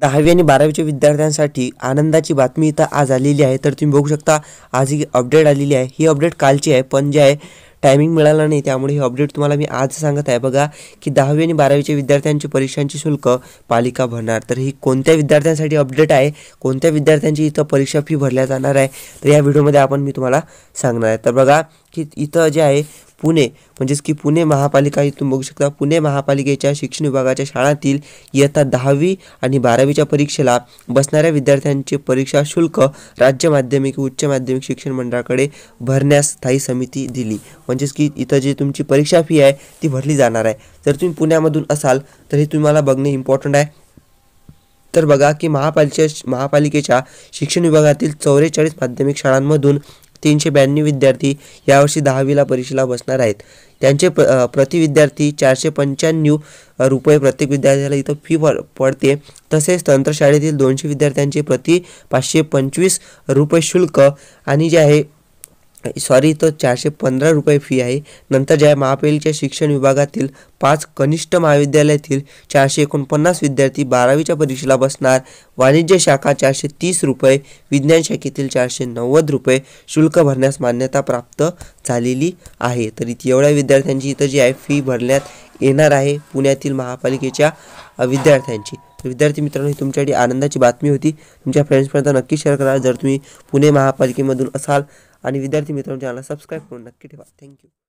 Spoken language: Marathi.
दहावी आणि बारावीच्या विद्यार्थ्यांसाठी आनंदाची बातमी इथं आज आलेली आहे तर तुम्ही बघू शकता आज ही अपडेट आलेली आहे ही अपडेट कालची आहे पण जे आहे टायमिंग मिळाला नाही त्यामुळे ही अपडेट तुम्हाला मी आज सांगत आहे बघा की दहावी आणि बारावीच्या विद्यार्थ्यांची परीक्षांची शुल्क पालिका भरणार तर ही कोणत्या विद्यार्थ्यांसाठी अपडेट आहे कोणत्या विद्यार्थ्यांची इथं परीक्षा फी भरल्या जाणार आहे तर या व्हिडिओमध्ये आपण मी तुम्हाला सांगणार आहे तर बघा की इथं जे आहे पुणे म्हणजेच की पुणे महापालिका ही तुम्ही बघू शकता पुणे महापालिकेच्या शिक्षण विभागाच्या शाळांतील इयत्ता दहावी आणि बारावीच्या परीक्षेला बसणाऱ्या विद्यार्थ्यांचे परीक्षा शुल्क राज्य माध्यमिक उच्च माध्यमिक शिक्षण मंडळाकडे भरण्यास स्थायी समिती दिली म्हणजेच की इथं जी तुमची परीक्षा फी आहे ती भरली जाणार आहे जर तुम्ही पुण्यामधून असाल तर हे तुम्हाला बघणे इम्पॉर्टंट आहे तर बघा की महापालिके महापालिकेच्या शिक्षण विभागातील चौवेचाळीस माध्यमिक शाळांमधून तीनशे ब्याण्णव विद्यार्थी यावर्षी दहावीला परीक्षेला बसणार आहेत त्यांचे प्र प्रति विद्यार्थी चारशे पंच्याण्णव रुपये प्रत्येक विद्यार्थ्याला इथं फी पडते तसेच तंत्रशाळेतील दोनशे विद्यार्थ्यांचे प्रति पाचशे पंचवीस रुपये शुल्क आणि जे आहे सॉरी तो चारशे पंधरा रुपये फी आहे नंतर ज्या महापेलीच्या शिक्षण विभागातील पाच कनिष्ठ महाविद्यालयातील चारशे एकोणपन्नास विद्यार्थी बारावीच्या परीक्षेला बसणार वाणिज्य शाखा चारशे तीस रुपये विज्ञान शाखेतील चारशे नव्वद रुपये शुल्क भरण्यास मान्यता प्राप्त झालेली आहे तर इथे एवढ्या विद्यार्थ्यांची इथं जी आहे फी भरण्यात येणार आहे पुण्यातील महापालिकेच्या विद्यार्थ्यांची विद्यार्थी मित्रांनो ही तुमच्यासाठी आनंदाची बातमी होती तुमच्या फ्रेंड्सपर्यंत नक्की शेअर करा जर तुम्ही पुणे महापालिकेमधून असाल आणि विद्यार्थी मित्रांनो चॅनलला सबस्क्राईब करून नक्की ठेवा थँक्यू